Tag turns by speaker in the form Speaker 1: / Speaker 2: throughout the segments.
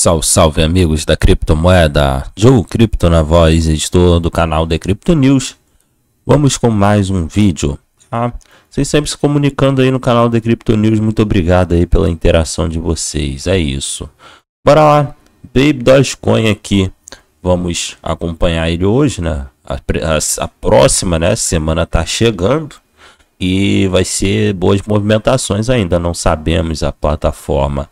Speaker 1: Salve, salve amigos da criptomoeda, Joe Cripto na voz, editor do canal The Crypto News. Vamos com mais um vídeo. Ah, vocês sempre se comunicando aí no canal The Crypto News, muito obrigado aí pela interação de vocês, é isso. Bora lá, Baby Dogecoin aqui, vamos acompanhar ele hoje, né? A, a, a próxima né, semana tá chegando e vai ser boas movimentações ainda, não sabemos a plataforma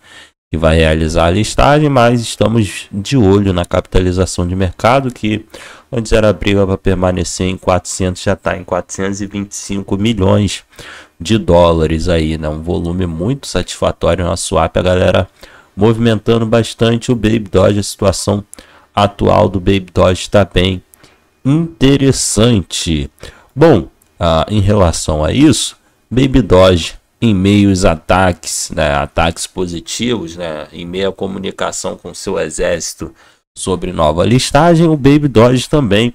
Speaker 1: que vai realizar a listagem, mas estamos de olho na capitalização de mercado, que antes era briga para permanecer em 400, já está em 425 milhões de dólares aí, né? Um volume muito satisfatório na swap, a galera movimentando bastante o Baby Doge, a situação atual do Baby Doge está bem interessante. Bom, ah, em relação a isso, Baby Doge em meio aos ataques, né, ataques positivos, né, em meio à comunicação com seu exército sobre nova listagem, o Baby Doge também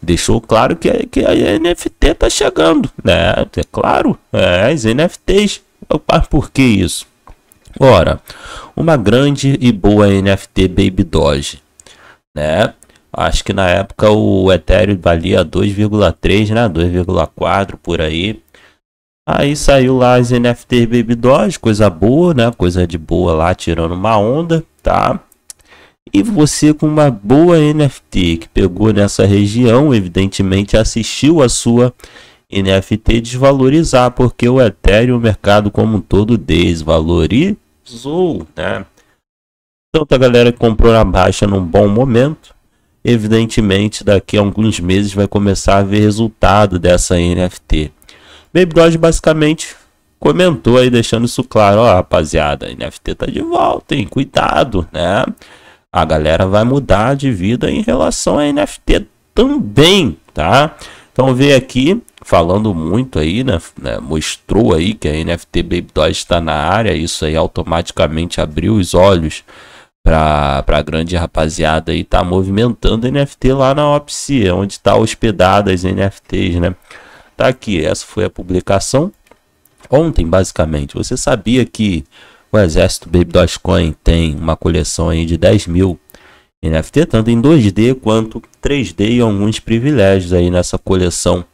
Speaker 1: deixou claro que, que a NFT tá chegando, né? É claro, é, as NFTs. por que isso? Ora, uma grande e boa NFT Baby Doge, né? Acho que na época o Ethereum valia 2,3, né? 2,4 por aí. Aí saiu lá as NFT Baby Doge, coisa boa, né? Coisa de boa lá, tirando uma onda, tá? E você com uma boa NFT que pegou nessa região, evidentemente assistiu a sua NFT desvalorizar, porque o Ethereum, o mercado como um todo, desvalorizou, né? Então, a tá, galera que comprou na baixa num bom momento, evidentemente daqui a alguns meses vai começar a ver resultado dessa NFT. Baby God basicamente comentou aí, deixando isso claro, ó, rapaziada, NFT tá de volta, hein? Cuidado, né? A galera vai mudar de vida em relação a NFT também, tá? Então vê aqui, falando muito aí, né, né, mostrou aí que a NFT Baby Dodge está na área, isso aí automaticamente abriu os olhos para a grande rapaziada e tá movimentando NFT lá na Opsi, onde está hospedadas NFTs, né? Tá aqui, essa foi a publicação ontem, basicamente. Você sabia que o exército Baby Dogecoin tem uma coleção aí de 10 mil NFT, tanto em 2D quanto 3D e alguns privilégios aí nessa coleção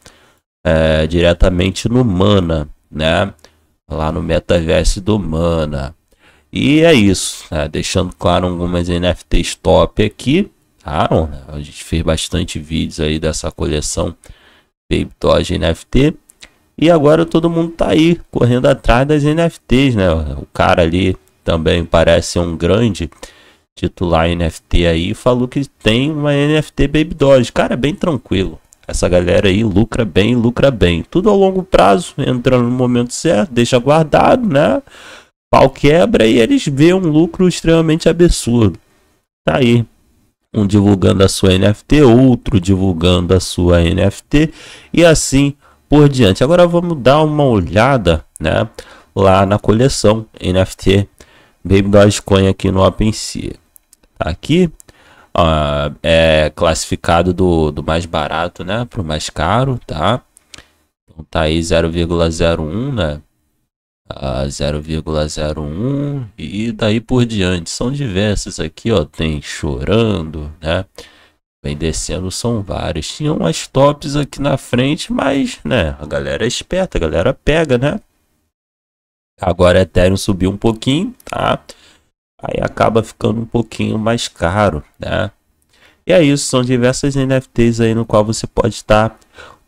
Speaker 1: é, diretamente no Mana, né? Lá no metaverso do Mana. E é isso, né? deixando claro algumas NFTs top aqui. ah A gente fez bastante vídeos aí dessa coleção Doge NFT. E agora todo mundo tá aí correndo atrás das NFTs, né? O cara ali também parece um grande titular NFT aí, falou que tem uma NFT Baby Doge. Cara, bem tranquilo. Essa galera aí lucra bem, lucra bem. Tudo ao longo prazo, entrando no momento certo, deixa guardado, né? Pau quebra e eles vê um lucro extremamente absurdo. Tá aí um divulgando a sua NFT, outro divulgando a sua NFT e assim por diante. Agora vamos dar uma olhada, né, lá na coleção NFT Baby Dogecoin aqui no OpenSea. Tá aqui ó, é classificado do, do mais barato, né, para o mais caro, tá? Então tá aí 0,01, né? a 0,01 e daí por diante. São diversos aqui, ó, tem chorando, né? Vem descendo, são várias. Tinha umas tops aqui na frente, mas, né, a galera é esperta, a galera pega, né? Agora Ethereum subiu um pouquinho, tá? Aí acaba ficando um pouquinho mais caro, né? E é isso, são diversas NFTs aí no qual você pode estar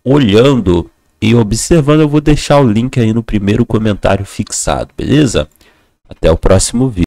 Speaker 1: olhando e observando, eu vou deixar o link aí no primeiro comentário fixado, beleza? Até o próximo vídeo.